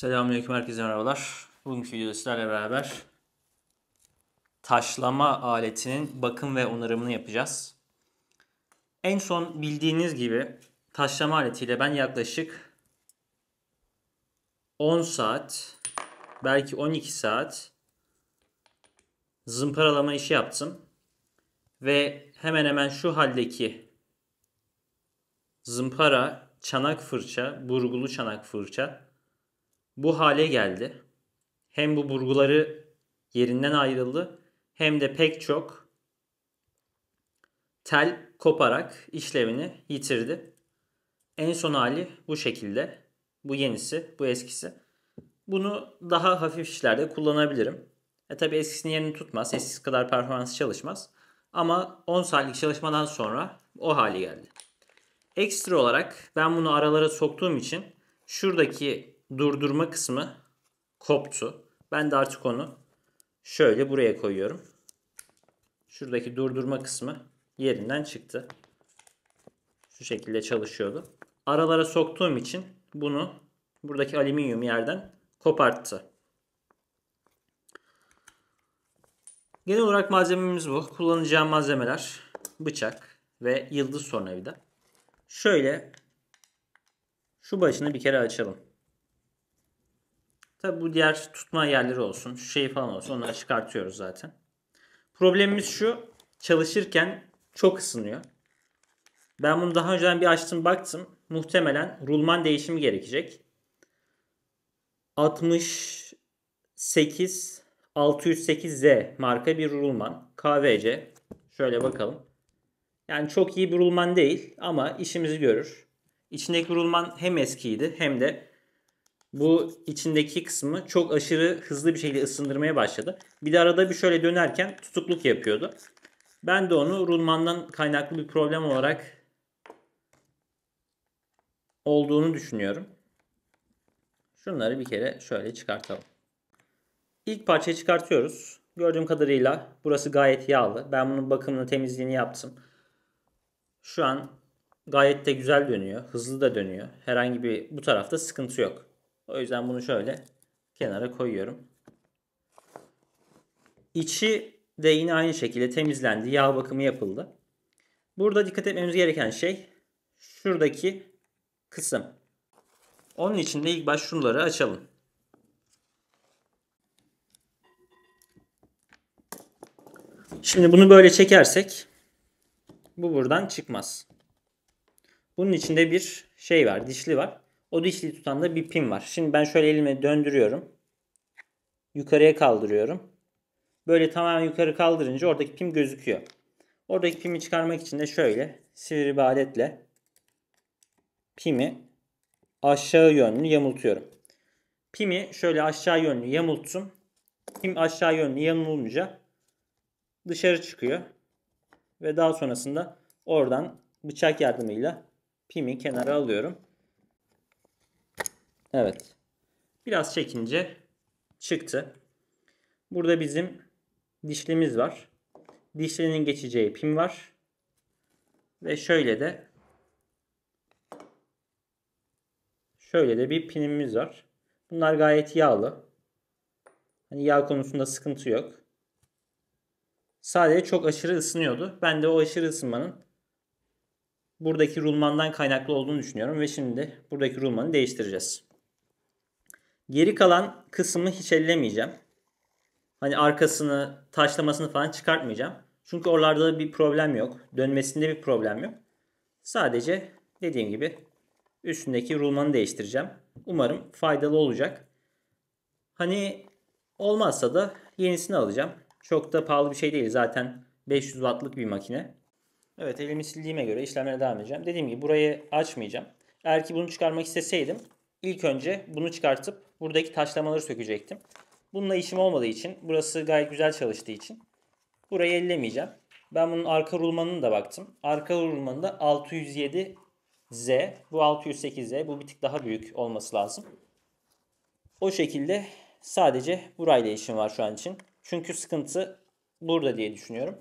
Selamünaleyküm herkese merhabalar. Bugünkü videoda sizlerle beraber taşlama aletinin bakım ve onarımını yapacağız. En son bildiğiniz gibi taşlama aletiyle ben yaklaşık 10 saat belki 12 saat zımparalama işi yaptım. Ve hemen hemen şu haldeki zımpara, çanak fırça, burgulu çanak fırça bu hale geldi. Hem bu burguları yerinden ayrıldı hem de pek çok tel koparak işlevini yitirdi. En son hali bu şekilde. Bu yenisi, bu eskisi. Bunu daha hafif işlerde kullanabilirim. E tabi eskisinin yerini tutmaz. Eskisi kadar performans çalışmaz. Ama 10 saatlik çalışmadan sonra o hali geldi. Ekstra olarak ben bunu aralara soktuğum için şuradaki durdurma kısmı koptu. Ben de artık onu şöyle buraya koyuyorum. Şuradaki durdurma kısmı yerinden çıktı. Şu şekilde çalışıyordu. Aralara soktuğum için bunu buradaki alüminyum yerden koparttı. Genel olarak malzememiz bu. Kullanacağım malzemeler bıçak ve yıldız tornavida. Şöyle şu başını bir kere açalım. Tabi bu diğer tutma yerleri olsun. Şu şey falan olsun. Onları çıkartıyoruz zaten. Problemimiz şu. Çalışırken çok ısınıyor. Ben bunu daha önceden bir açtım baktım. Muhtemelen rulman değişimi gerekecek. 68 608Z marka bir rulman. KVC. Şöyle bakalım. Yani çok iyi bir rulman değil ama işimizi görür. İçindeki rulman hem eskiydi hem de bu içindeki kısmı çok aşırı hızlı bir şekilde ısındırmaya başladı. Bir de arada bir şöyle dönerken tutukluk yapıyordu. Ben de onu rulmandan kaynaklı bir problem olarak olduğunu düşünüyorum. Şunları bir kere şöyle çıkartalım. İlk parçayı çıkartıyoruz. Gördüğüm kadarıyla burası gayet yağlı. Ben bunun bakımını temizliğini yaptım. Şu an gayet de güzel dönüyor. Hızlı da dönüyor. Herhangi bir bu tarafta sıkıntı yok. O yüzden bunu şöyle kenara koyuyorum. İçi de yine aynı şekilde temizlendi. Yağ bakımı yapıldı. Burada dikkat etmemiz gereken şey şuradaki kısım. Onun için de ilk baş şunları açalım. Şimdi bunu böyle çekersek bu buradan çıkmaz. Bunun içinde bir şey var, dişli var. O dişli tutan da bir pin var. Şimdi ben şöyle elime döndürüyorum. Yukarıya kaldırıyorum. Böyle tamamen yukarı kaldırınca oradaki pin gözüküyor. Oradaki pimi çıkarmak için de şöyle sivri bir aletle pimi aşağı yönlü yamultuyorum. Pimi şöyle aşağı yönlü yamultsun. Pim aşağı yönlü yamulunca dışarı çıkıyor. Ve daha sonrasında oradan bıçak yardımıyla pimi kenara alıyorum. Evet. Biraz çekince çıktı. Burada bizim dişlimiz var. dişlerinin geçeceği pin var. Ve şöyle de şöyle de bir pinimiz var. Bunlar gayet yağlı. Hani yağ konusunda sıkıntı yok. Sadece çok aşırı ısınıyordu. Ben de o aşırı ısınmanın buradaki rulmandan kaynaklı olduğunu düşünüyorum ve şimdi buradaki rulmanı değiştireceğiz. Geri kalan kısmı hiç ellemeyeceğim. Hani arkasını, taşlamasını falan çıkartmayacağım. Çünkü oralarda da bir problem yok. Dönmesinde bir problem yok. Sadece dediğim gibi üstündeki rulmanı değiştireceğim. Umarım faydalı olacak. Hani olmazsa da yenisini alacağım. Çok da pahalı bir şey değil. Zaten 500 wattlık bir makine. Evet elimi sildiğime göre işlemlere devam edeceğim. Dediğim gibi burayı açmayacağım. Eğer ki bunu çıkarmak isteseydim ilk önce bunu çıkartıp buradaki taşlamaları sökecektim. Bununla işim olmadığı için burası gayet güzel çalıştığı için burayı ellemeyeceğim. Ben bunun arka rulmanını da baktım. Arka rulmanı da 607 Z. Bu 608Z. Bu bir tık daha büyük olması lazım. O şekilde sadece burayla işim var şu an için. Çünkü sıkıntı burada diye düşünüyorum.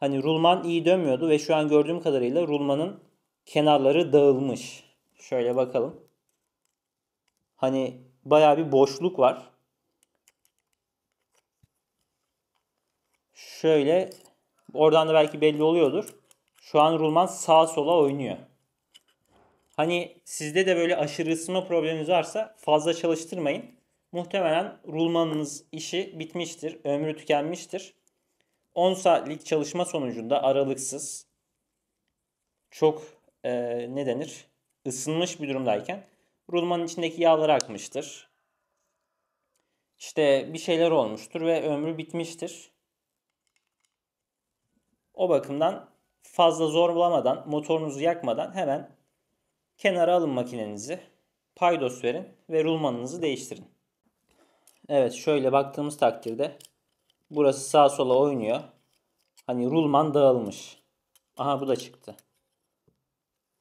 Hani rulman iyi dönmüyordu ve şu an gördüğüm kadarıyla rulmanın kenarları dağılmış. Şöyle bakalım. Hani baya bir boşluk var. Şöyle oradan da belki belli oluyordur. Şu an rulman sağa sola oynuyor. Hani sizde de böyle aşırı ısınma probleminiz varsa fazla çalıştırmayın. Muhtemelen rulmanınız işi bitmiştir, ömrü tükenmiştir. 10 saatlik çalışma sonucunda aralıksız çok e, ne denir ısınmış bir durumdayken Rulmanın içindeki yağlar akmıştır. İşte bir şeyler olmuştur ve ömrü bitmiştir. O bakımdan fazla zorlamadan, motorunuzu yakmadan hemen kenara alın makinenizi. Paydos verin ve rulmanınızı değiştirin. Evet şöyle baktığımız takdirde burası sağa sola oynuyor. Hani rulman dağılmış. Aha bu da çıktı.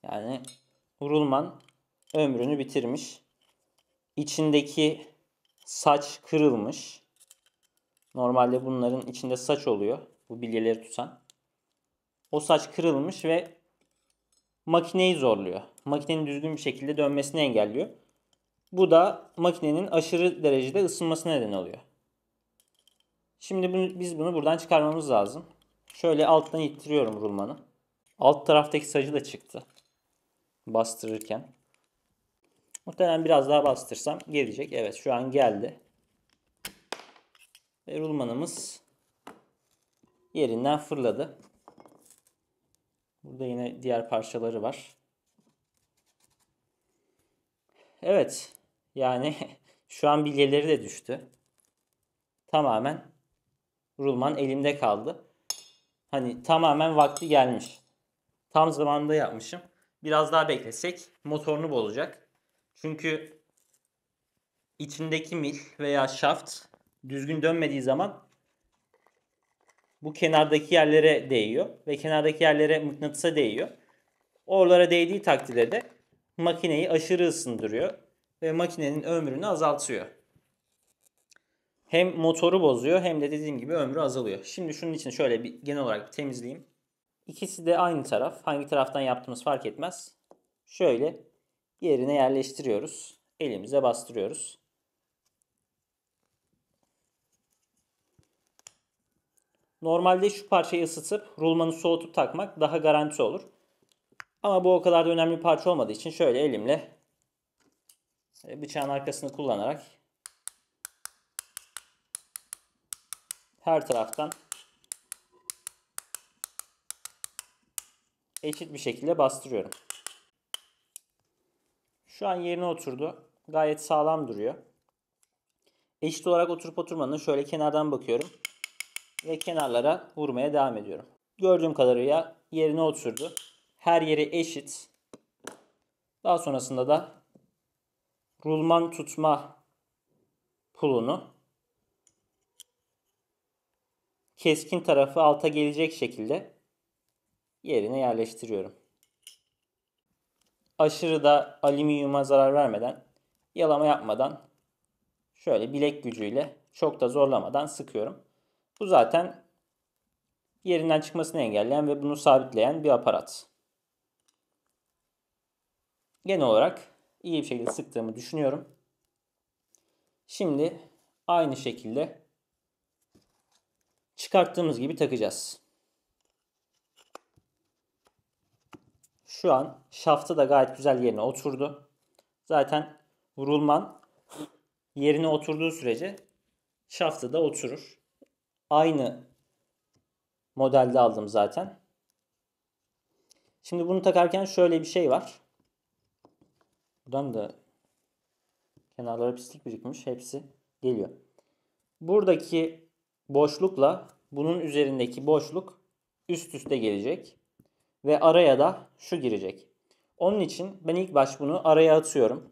Yani rulman ömrünü bitirmiş. İçindeki saç kırılmış. Normalde bunların içinde saç oluyor. Bu bilyeleri tutan. O saç kırılmış ve makineyi zorluyor. Makinenin düzgün bir şekilde dönmesini engelliyor. Bu da makinenin aşırı derecede ısınmasına neden oluyor. Şimdi biz bunu buradan çıkarmamız lazım. Şöyle alttan ittiriyorum rulmanı. Alt taraftaki sacı da çıktı. Bastırırken. Muhtemelen biraz daha bastırsam gelecek. Evet şu an geldi. Ve rulmanımız yerinden fırladı. Burada yine diğer parçaları var. Evet. Yani şu an bilyeleri de düştü. Tamamen rulman elimde kaldı. Hani tamamen vakti gelmiş. Tam zamanında yapmışım. Biraz daha beklesek motorunu bozacak. Çünkü içindeki mil veya şaft düzgün dönmediği zaman bu kenardaki yerlere değiyor ve kenardaki yerlere mıknatısa değiyor. Oralara değdiği takdirde de makineyi aşırı ısındırıyor ve makinenin ömrünü azaltıyor. Hem motoru bozuyor hem de dediğim gibi ömrü azalıyor. Şimdi şunun için şöyle bir genel olarak bir temizleyeyim. İkisi de aynı taraf. Hangi taraftan yaptığımız fark etmez. Şöyle yerine yerleştiriyoruz. Elimize bastırıyoruz. Normalde şu parçayı ısıtıp rulmanı soğutup takmak daha garanti olur. Ama bu o kadar da önemli bir parça olmadığı için şöyle elimle e, bıçağın arkasını kullanarak her taraftan eşit bir şekilde bastırıyorum. Şu an yerine oturdu. Gayet sağlam duruyor. Eşit olarak oturup oturmadığını şöyle kenardan bakıyorum. Ve kenarlara vurmaya devam ediyorum. Gördüğüm kadarıyla yerine oturdu. Her yeri eşit. Daha sonrasında da rulman tutma pulunu keskin tarafı alta gelecek şekilde yerine yerleştiriyorum aşırı da alüminyuma zarar vermeden, yalama yapmadan şöyle bilek gücüyle çok da zorlamadan sıkıyorum. Bu zaten yerinden çıkmasını engelleyen ve bunu sabitleyen bir aparat. Genel olarak iyi bir şekilde sıktığımı düşünüyorum. Şimdi aynı şekilde çıkarttığımız gibi takacağız. şu an şaftı da gayet güzel yerine oturdu. Zaten vurulman yerine oturduğu sürece şaftı da oturur. Aynı modelde aldım zaten. Şimdi bunu takarken şöyle bir şey var. Buradan da kenarlara pislik birikmiş. Hepsi geliyor. Buradaki boşlukla bunun üzerindeki boşluk üst üste gelecek ve araya da şu girecek. Onun için ben ilk baş bunu araya atıyorum.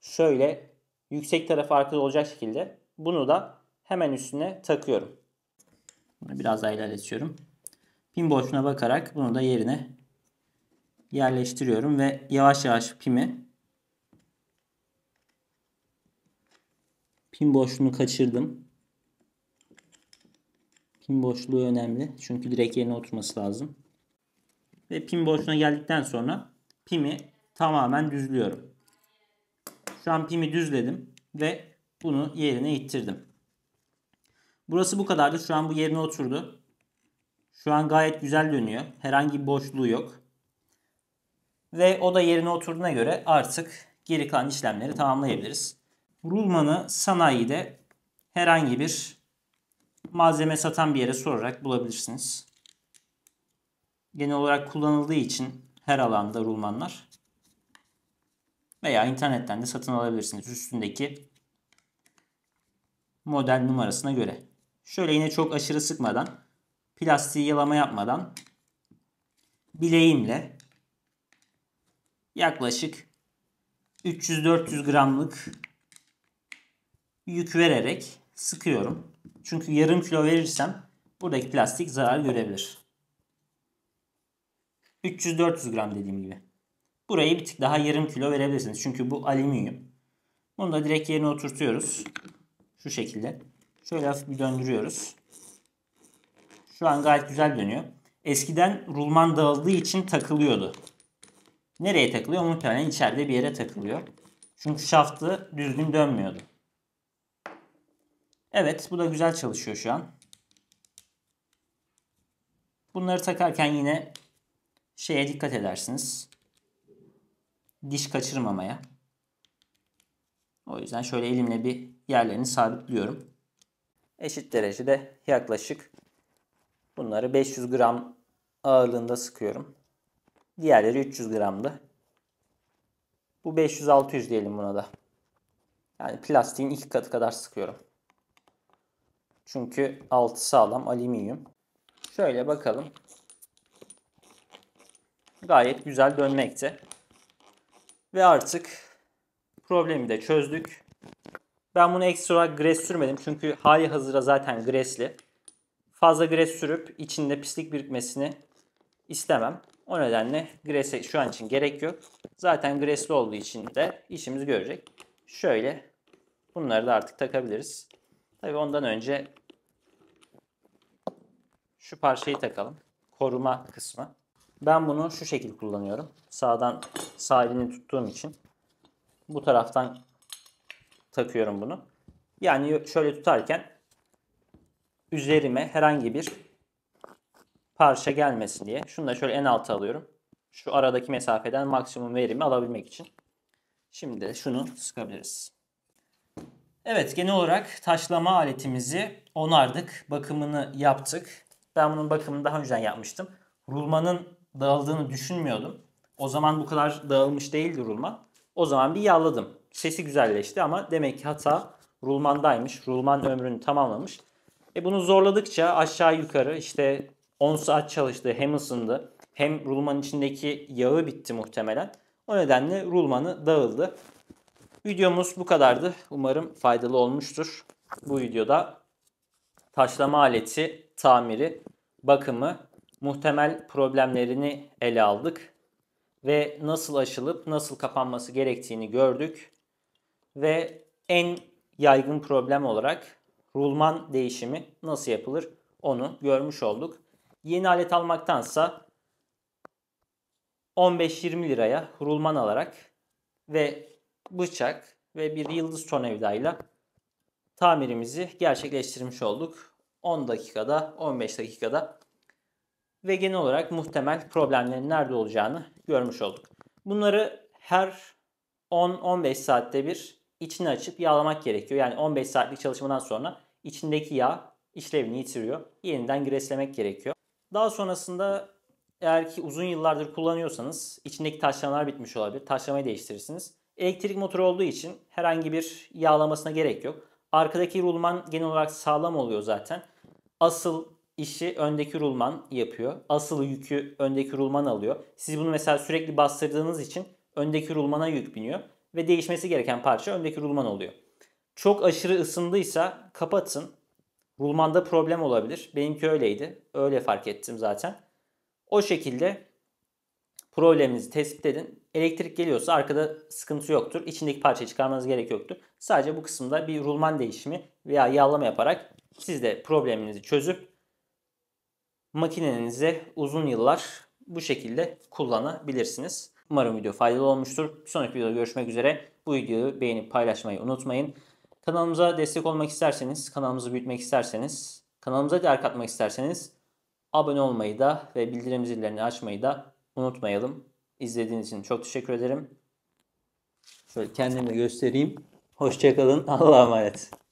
Şöyle yüksek tarafı arkada olacak şekilde bunu da hemen üstüne takıyorum. Bunu biraz daha ilerletiyorum. Pin boşluğuna bakarak bunu da yerine yerleştiriyorum ve yavaş yavaş pimi pin boşluğunu kaçırdım. Pin boşluğu önemli. Çünkü direk yerine oturması lazım. Ve pin boşluğuna geldikten sonra pimi tamamen düzlüyorum. Şu an pimi düzledim ve bunu yerine ittirdim. Burası bu kadardı. Şu an bu yerine oturdu. Şu an gayet güzel dönüyor. Herhangi bir boşluğu yok. Ve o da yerine oturduğuna göre artık geri kalan işlemleri tamamlayabiliriz. Rulmanı sanayide herhangi bir malzeme satan bir yere sorarak bulabilirsiniz. Genel olarak kullanıldığı için her alanda rulmanlar veya internetten de satın alabilirsiniz üstündeki model numarasına göre. Şöyle yine çok aşırı sıkmadan plastiği yalama yapmadan bileğimle yaklaşık 300-400 gramlık yük vererek sıkıyorum. Çünkü yarım kilo verirsem buradaki plastik zarar görebilir. 300-400 gram dediğim gibi. Burayı bir tık daha yarım kilo verebilirsiniz. Çünkü bu alüminyum. Bunu da direkt yerine oturtuyoruz. Şu şekilde. Şöyle hafif bir döndürüyoruz. Şu an gayet güzel dönüyor. Eskiden rulman dağıldığı için takılıyordu. Nereye takılıyor? Muhtemelen içeride bir yere takılıyor. Çünkü şaftı düzgün dönmüyordu. Evet bu da güzel çalışıyor şu an. Bunları takarken yine şeye dikkat edersiniz. Diş kaçırmamaya. O yüzden şöyle elimle bir yerlerini sabitliyorum. Eşit derecede yaklaşık bunları 500 gram ağırlığında sıkıyorum. Diğerleri 300 gramdı. Bu 500-600 diyelim buna da. Yani plastiğin iki katı kadar sıkıyorum. Çünkü altı sağlam alüminyum. Şöyle bakalım. Gayet güzel dönmekte. Ve artık problemi de çözdük. Ben bunu ekstra olarak gres sürmedim. Çünkü hali hazıra zaten gresli. Fazla gres sürüp içinde pislik birikmesini istemem. O nedenle grese şu an için gerek yok. Zaten gresli olduğu için de işimiz görecek. Şöyle bunları da artık takabiliriz. Tabii ondan önce şu parçayı takalım. Koruma kısmı. Ben bunu şu şekil kullanıyorum. Sağdan sağ elini tuttuğum için bu taraftan takıyorum bunu. Yani şöyle tutarken üzerime herhangi bir parça gelmesin diye. Şunu da şöyle en alta alıyorum. Şu aradaki mesafeden maksimum verimi alabilmek için. Şimdi de şunu sıkabiliriz. Evet genel olarak taşlama aletimizi onardık. Bakımını yaptık. Ben bunun bakımını daha önceden yapmıştım. Rulmanın dağıldığını düşünmüyordum. O zaman bu kadar dağılmış değildi rulman. O zaman bir yalladım. Sesi güzelleşti ama demek ki hata rulmandaymış. Rulman ömrünü tamamlamış. E bunu zorladıkça aşağı yukarı işte 10 saat çalıştı hem ısındı hem rulmanın içindeki yağı bitti muhtemelen. O nedenle rulmanı dağıldı. Videomuz bu kadardı. Umarım faydalı olmuştur. Bu videoda taşlama aleti tamiri, bakımı, muhtemel problemlerini ele aldık ve nasıl açılıp nasıl kapanması gerektiğini gördük ve en yaygın problem olarak rulman değişimi nasıl yapılır onu görmüş olduk. Yeni alet almaktansa 15-20 liraya rulman alarak ve bıçak ve bir yıldız ton tornavidayla tamirimizi gerçekleştirmiş olduk. 10 dakikada, 15 dakikada ve genel olarak muhtemel problemlerin nerede olacağını görmüş olduk. Bunları her 10-15 saatte bir içini açıp yağlamak gerekiyor. Yani 15 saatlik çalışmadan sonra içindeki yağ işlevini yitiriyor. Yeniden greslemek gerekiyor. Daha sonrasında eğer ki uzun yıllardır kullanıyorsanız içindeki taşlamalar bitmiş olabilir. Taşlamayı değiştirirsiniz. Elektrik motoru olduğu için herhangi bir yağlamasına gerek yok. Arkadaki rulman genel olarak sağlam oluyor zaten. Asıl işi öndeki rulman yapıyor. Asıl yükü öndeki rulman alıyor. Siz bunu mesela sürekli bastırdığınız için öndeki rulmana yük biniyor ve değişmesi gereken parça öndeki rulman oluyor. Çok aşırı ısındıysa kapatın. Rulmanda problem olabilir. Benimki öyleydi. Öyle fark ettim zaten. O şekilde probleminizi tespit edin. Elektrik geliyorsa arkada sıkıntı yoktur. İçindeki parçayı çıkarmanız gerek yoktur. Sadece bu kısımda bir rulman değişimi veya yağlama yaparak siz de probleminizi çözüp makinenizi uzun yıllar bu şekilde kullanabilirsiniz. Umarım video faydalı olmuştur. Bir sonraki videoda görüşmek üzere. Bu videoyu beğenip paylaşmayı unutmayın. Kanalımıza destek olmak isterseniz, kanalımızı büyütmek isterseniz, kanalımıza değer katmak isterseniz abone olmayı da ve bildirim zillerini açmayı da unutmayalım. İzlediğiniz için çok teşekkür ederim. Şöyle kendimi göstereyim. Hoşçakalın. Allah'a emanet.